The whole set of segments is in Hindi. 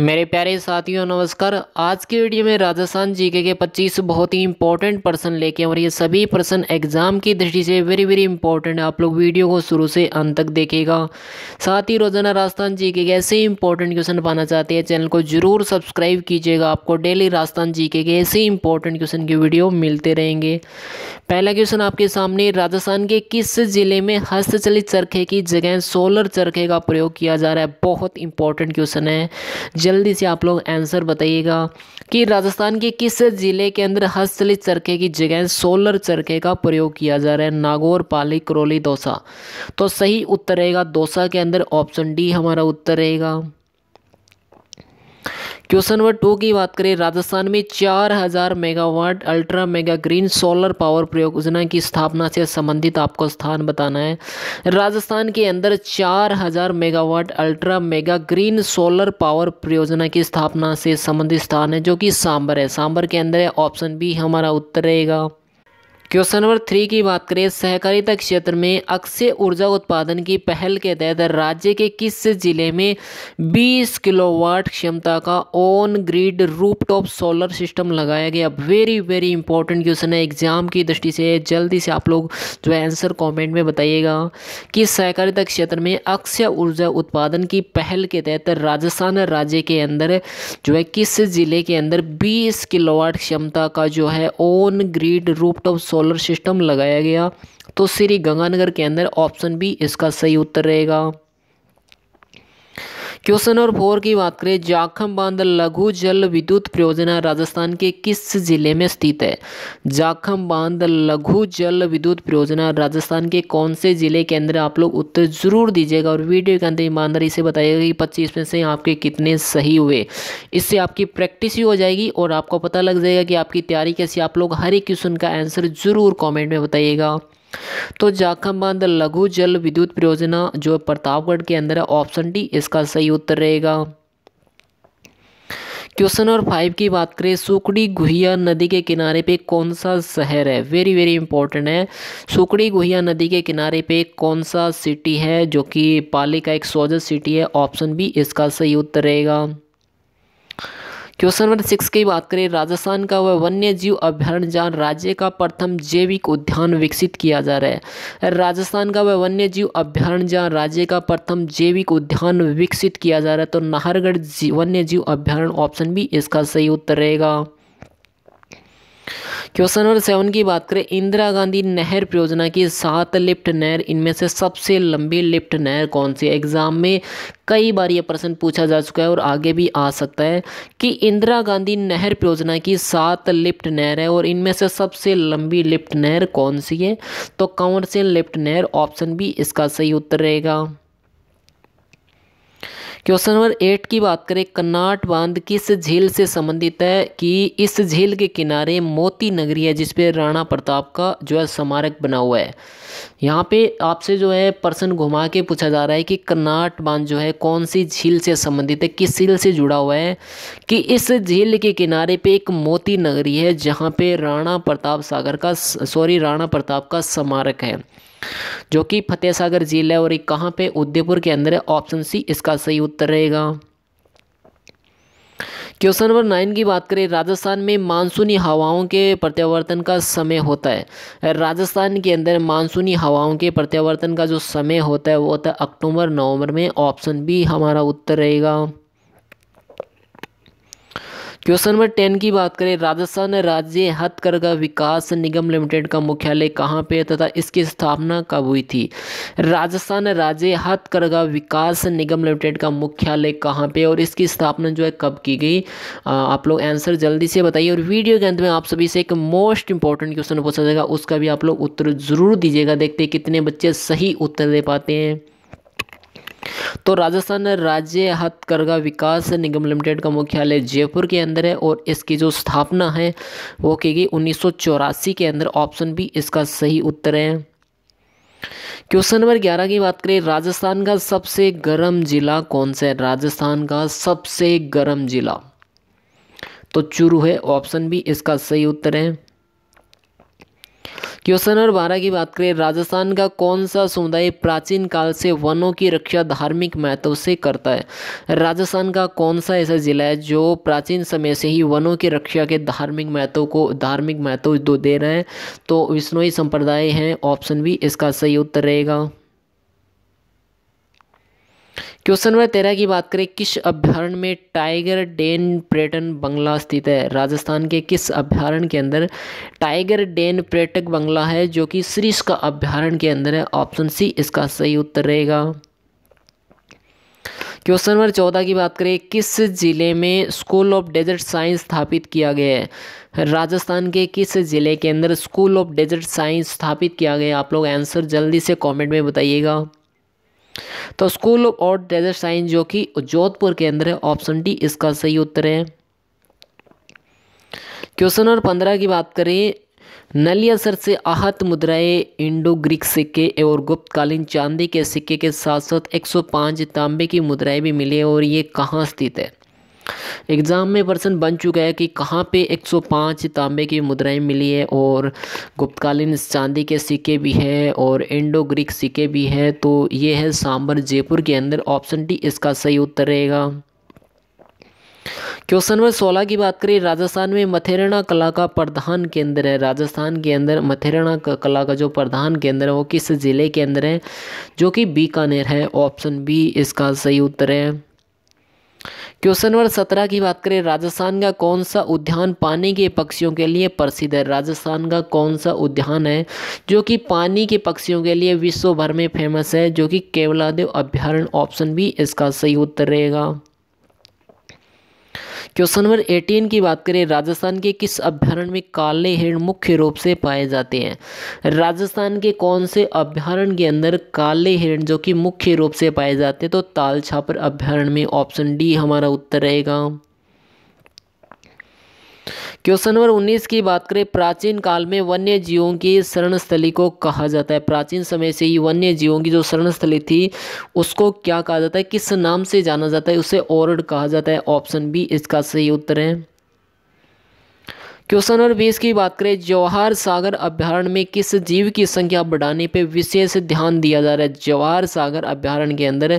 मेरे प्यारे साथियों नमस्कार आज की वीडियो में राजस्थान जीके के 25 बहुत ही इंपॉर्टेंट पर्सन लेके और ये सभी पर्सन एग्जाम की दृष्टि से वेरी वेरी इंपॉर्टेंट है आप लोग वीडियो को शुरू से अंत तक देखेगा साथ ही रोजाना राजस्थान जीके के ऐसे इंपॉर्टेंट क्वेश्चन पाना चाहते हैं चैनल को जरूर सब्सक्राइब कीजिएगा आपको डेली राजस्थान जी के ऐसे इंपॉर्टेंट क्वेश्चन की वीडियो मिलते रहेंगे पहला क्वेश्चन आपके सामने राजस्थान के किस जिले में हस्तचलित चरखे की जगह सोलर चरखे का प्रयोग किया जा रहा है बहुत इंपॉर्टेंट क्वेश्चन है जल्दी से आप लोग आंसर बताइएगा कि राजस्थान के किस ज़िले के अंदर हस्तलित चरखे की जगह सोलर चरखे का प्रयोग किया जा रहा है नागौर पाली करौली दौसा तो सही उत्तर रहेगा दौसा के अंदर ऑप्शन डी हमारा उत्तर रहेगा क्वेश्चन नंबर टू की बात करें राजस्थान में 4000 megawatt ultra mega green solar power प्रयोग योजना की स्थापना से संबंधित आपको स्थान बताना है राजस्थान के अंदर 4000 megawatt ultra mega green solar power परियोजना की स्थापना से संबंधित स्थान है जो कि सांबर है सांबर के अंदर ऑप्शन बी हमारा उत्तर रहेगा क्वेश्चन नंबर थ्री की बात करें सहकारिता क्षेत्र में अक्षय ऊर्जा उत्पादन की पहल के तहत राज्य के किस जिले में 20 किलोवाट क्षमता का on grid rooftop solar system लगाया गया वेरी वेरी इंपॉर्टेंट क्वेश्चन है एग्जाम की दृष्टि से जल्दी से आप लोग जो है आंसर कमेंट में बताइएगा कि सहकारिता क्षेत्र में अक्षय ऊर्जा उत्पादन की पहल के तहत राजस्थान राज्य के अंदर जो है किस जिले के अंदर बीस किलोवाट क्षमता का जो है on grid rooftop solar solar system लगाया गया तो श्री गंगानगर के अंदर ऑप्शन बी इसका सही उत्तर रहेगा क्वेश्चन नंबर फोर की बात करें जाखम बांध लघु जल विद्युत परियोजना राजस्थान के किस जिले में स्थित है जाखम बांध लघु जल विद्युत परियोजना राजस्थान के कौन से जिले के अंदर आप लोग उत्तर जरूर दीजिएगा और वीडियो के अंदर ईमानदारी से बताइएगा कि पच्चीस में से आपके कितने सही हुए इससे आपकी प्रैक्टिस ही हो जाएगी और आपको पता लग जाएगा कि आपकी तैयारी कैसी आप लोग हर एक क्वेश्चन का आंसर जरूर कॉमेंट में बताइएगा तो जाखम लघु जल विद्युत परियोजना जो प्रतापगढ़ के अंदर है ऑप्शन डी इसका सही उत्तर रहेगा क्वेश्चन नंबर फाइव की बात करें सुकड़ी गुहिया नदी के किनारे पे कौन सा शहर है वेरी वेरी इंपॉर्टेंट है सुकड़ी गुहिया नदी के किनारे पे कौन सा सिटी है जो कि पाली का एक सोजस सिटी है ऑप्शन बी इसका सही उत्तर रहेगा क्वेश्चन नंबर सिक्स की बात करें राजस्थान का वह वन्य जीव अभ्यारण्य जहाँ राज्य का प्रथम जैविक उद्यान विकसित किया जा रहा है राजस्थान का वह वन्य जीव अभ्यारण्य जहाँ राज्य का प्रथम जैविक उद्यान विकसित किया जा रहा है तो नाहरगढ़ वन्य जीव अभ्यारण ऑप्शन भी इसका सही उत्तर रहेगा क्वेश्चन नंबर सेवन की बात करें इंदिरा गांधी नहर परियोजना की सात लिफ्ट नहर इनमें से सबसे लंबी लिफ्ट नहर कौन सी एग्जाम में कई बार ये प्रश्न पूछा जा चुका है और आगे भी आ सकता है कि इंदिरा गांधी नहर परियोजना की सात लिफ्ट नहर है और इनमें से सबसे लंबी लिफ्ट नहर कौन सी है तो कौन से लिफ्ट नहर ऑप्शन भी इसका सही उत्तर रहेगा क्वेश्चन नंबर एट की बात करें कन्नाट बांध किस झील से संबंधित है कि इस झील के किनारे मोती नगरी है जिसपे राणा प्रताप का जो है स्मारक बना हुआ है यहाँ पे आपसे जो है प्रश्न घुमा के पूछा जा रहा है कि कन्नाट बांध जो है कौन सी झील से संबंधित है किस झील से जुड़ा हुआ है कि इस झील के किनारे पे एक मोती नगरी है जहाँ पे राणा प्रताप सागर का सॉरी राणा प्रताप का स्मारक है जो कि फतेह सागर झील है और एक कहाँ पे उदयपुर के अंदर है ऑप्शन सी इसका सही उत्तर रहेगा क्वेश्चन नंबर नाइन की बात करें राजस्थान में मानसूनी हवाओं के प्रत्यावर्तन का समय होता है राजस्थान के अंदर मानसूनी हवाओं के प्रत्यावर्तन का जो समय होता है वो होता है अक्टूबर नवंबर में ऑप्शन बी हमारा उत्तर रहेगा क्वेश्चन नंबर टेन की बात करें राजस्थान राज्य हथकरघा विकास निगम लिमिटेड का मुख्यालय कहाँ पे है तथा इसकी स्थापना कब हुई थी राजस्थान राज्य हथकरघा विकास निगम लिमिटेड का मुख्यालय कहाँ पे और इसकी स्थापना जो है कब की गई आप लोग आंसर जल्दी से बताइए और वीडियो के अंत में आप सभी से एक मोस्ट इंपॉर्टेंट क्वेश्चन पूछा जाएगा उसका भी आप लोग उत्तर जरूर दीजिएगा देखते कितने बच्चे सही उत्तर दे पाते हैं तो राजस्थान राज्य हथकरघा विकास निगम लिमिटेड का मुख्यालय जयपुर के अंदर है और इसकी जो स्थापना है वो की गई उन्नीस के अंदर ऑप्शन बी इसका सही उत्तर है क्वेश्चन नंबर ग्यारह की बात करें राजस्थान का सबसे गर्म जिला कौन सा है राजस्थान का सबसे गर्म जिला तो चुरू है ऑप्शन बी इसका सही उत्तर है क्वेश्चन नंबर बारह की बात करें राजस्थान का कौन सा समुदाय प्राचीन काल से वनों की रक्षा धार्मिक महत्व से करता है राजस्थान का कौन सा ऐसा जिला है जो प्राचीन समय से ही वनों की रक्षा के धार्मिक महत्व को धार्मिक महत्व दे रहे हैं तो विष्णोई संप्रदाय हैं ऑप्शन भी इसका सही उत्तर रहेगा क्वेश्चन नंबर तेरह की बात करें किस अभ्यारण्य में टाइगर डेन पर्यटन बंगला स्थित है राजस्थान के किस अभ्यारण्य के अंदर टाइगर डेन पर्यटक बंगला है जो कि श्रीष का अभ्यारण्य के अंदर है ऑप्शन सी इसका सही उत्तर रहेगा क्वेश्चन नंबर चौदह की बात करें किस जिले में स्कूल ऑफ डेजर्ट साइंस स्थापित किया गया है राजस्थान के किस जिले के अंदर स्कूल ऑफ डेजर्ट साइंस स्थापित किया गया आप लोग आंसर जल्दी से कमेंट में बताइएगा तो school of art desert science जो कि जोधपुर के अंदर है ऑप्शन डी इसका सही उत्तर है क्वेश्चन नंबर पंद्रह की बात करें नलिया सर से आहत मुद्राएं इंडो ग्रीक सिक्के और गुप्तकालीन चांदी के सिक्के के साथ साथ 105 तांबे की मुद्राएं भी मिली और ये कहाँ स्थित है एग्ज़ाम में प्रश्न बन चुका है कि कहाँ पे 105 तांबे की मुद्राएं मिली है और गुप्तकालीन चांदी के सिक्के भी हैं और इंडो ग्रीक सिक्के भी हैं तो ये है सांबर जयपुर के अंदर ऑप्शन डी इसका सही उत्तर रहेगा क्वेश्चन नंबर सोलह की बात करें राजस्थान में मथेरणा कला का प्रधान केंद्र है राजस्थान के अंदर मथेरणा कला का जो प्रधान केंद्र है वो किस ज़िले के अंदर है जो कि बीकानेर है ऑप्शन बी इसका सही उत्तर है क्वेश्चन नंबर सत्रह की बात करें राजस्थान का कौन सा उद्यान पानी के पक्षियों के लिए प्रसिद्ध है राजस्थान का कौन सा उद्यान है जो कि पानी के पक्षियों के लिए विश्व भर में फेमस है जो कि केवलादेव अभ्यारण्य ऑप्शन भी इसका सही उत्तर रहेगा क्वेश्चन नंबर एटीन की बात करें राजस्थान के किस अभ्यारण में काले हिरण मुख्य रूप से पाए जाते हैं राजस्थान के कौन से अभ्यारण्य के अंदर काले हिरण जो कि मुख्य रूप से पाए जाते हैं तो ताल छापर अभ्यारण्य में ऑप्शन डी हमारा उत्तर रहेगा क्वेश्चन नंबर 19 की बात करें प्राचीन काल में वन्य जीवों की शरण स्थली को कहा जाता है प्राचीन समय से ही वन्य जीवों की जो शरण स्थली थी उसको क्या कहा जाता है किस नाम से जाना जाता है उसे ओरड कहा जाता है ऑप्शन बी इसका सही उत्तर है क्वेश्चन नंबर बीस की बात करें जवाहर सागर अभ्यारण में किस जीव की संख्या बढ़ाने पर विशेष ध्यान दिया जा रहा है जवाहर सागर अभ्यारण के अंदर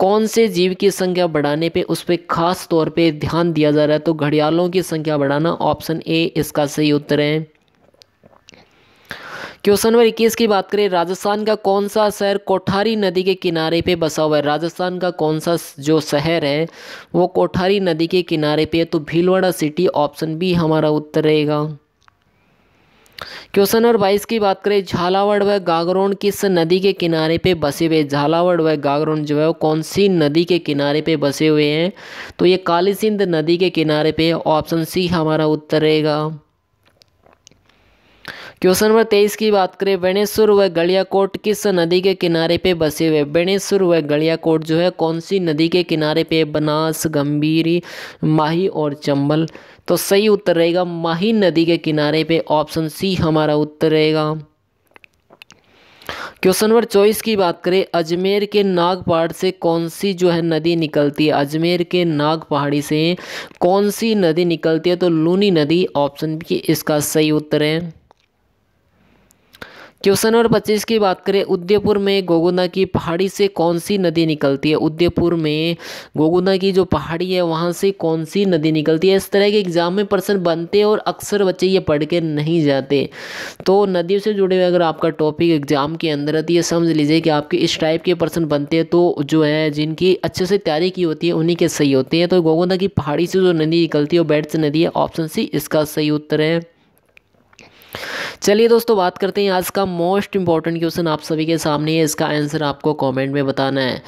कौन से जीव की संख्या बढ़ाने पे उस पर खास तौर पे ध्यान दिया जा रहा है तो घड़ियालों की संख्या बढ़ाना ऑप्शन ए इसका सही उत्तर है क्वेश्चन नंबर इक्कीस की बात करें राजस्थान का कौन सा शहर कोठारी नदी के किनारे पे बसा हुआ है राजस्थान का कौन सा जो शहर है वो कोठारी नदी के किनारे पे है तो भीलवाड़ा सिटी ऑप्शन बी हमारा उत्तर रहेगा क्वेश्चन नंबर बाईस की बात करें झालावाड़ व गागरोन किस नदी के किनारे पे बसे हुए झालावाड़ व गागरोन जो है वो कौन सी नदी के किनारे पे बसे हुए हैं तो ये काली सिंध नदी के किनारे पे ऑप्शन सी हमारा उत्तर रहेगा क्वेश्चन नंबर तेईस की बात करें बेणेश्वर व गलियाकोट किस नदी के किनारे पे बसे हुए बेणेश्वर व गलियाकोट जो है कौन सी नदी के किनारे पे बनास गंभीरी माही और चंबल तो सही उत्तर रहेगा माही नदी के किनारे पे ऑप्शन सी हमारा उत्तर रहेगा क्वेश्चन नंबर चौबीस की बात करें अजमेर के नाग पहाड़ से कौन सी जो है नदी निकलती है अजमेर के नाग पहाड़ी से कौन सी नदी निकलती है तो लूनी नदी ऑप्शन बी इसका सही उत्तर है क्वेश्चन नंबर पच्चीस की बात करें उदयपुर में गोगुना की पहाड़ी से कौन सी नदी निकलती है उदयपुर में गोगुना की जो पहाड़ी है वहाँ से कौन सी नदी निकलती है इस तरह के एग्जाम में पर्सन बनते हैं और अक्सर बच्चे ये पढ़ के नहीं जाते तो नदियों से जुड़े हुए अगर आपका टॉपिक एग्जाम के अंदर है ये समझ लीजिए कि आपके इस टाइप के पर्सन बनते हैं तो जो है जिनकी अच्छे से तैयारी की होती है उन्हीं के सही होते हैं तो गोगुना की पहाड़ी से जो नदी निकलती है वो बैट से नदी है ऑप्शन सी इसका सही उत्तर है चलिए दोस्तों बात करते हैं आज का मोस्ट इंपॉर्टेंट क्वेश्चन आप सभी के सामने है इसका आंसर आपको कमेंट में बताना है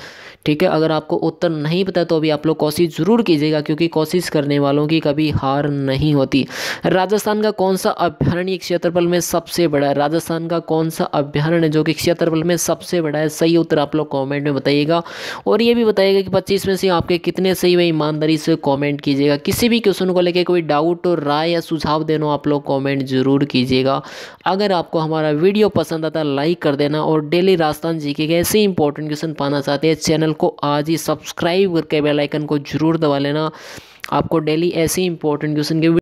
ठीक है अगर आपको उत्तर नहीं पता तो अभी आप लोग कोशिश ज़रूर कीजिएगा क्योंकि कोशिश करने वालों की कभी हार नहीं होती राजस्थान का कौन सा अभ्यारण्य क्षेत्रफल में सबसे बड़ा है राजस्थान का कौन सा अभ्यारण्य जो कि क्षेत्रफल में सबसे बड़ा है सही उत्तर आप लोग कॉमेंट में बताइएगा और ये भी बताइएगा कि पच्चीस में से आपके कितने सही व ईमानदारी से कॉमेंट कीजिएगा किसी भी क्वेश्चन को लेकर कोई डाउट और राय या सुझाव देना आप लोग कॉमेंट ज़रूर कीजिएगा अगर आपको हमारा वीडियो पसंद आता लाइक कर देना और डेली राजस्थान जी के ऐसे इंपॉर्टेंट क्वेश्चन पाना चाहते हैं चैनल चैनल को आज ही सब्सक्राइब करके बेलाइकन को जरूर दबा लेना आपको डेली ऐसे इंपॉर्टेंट क्वेश्चन के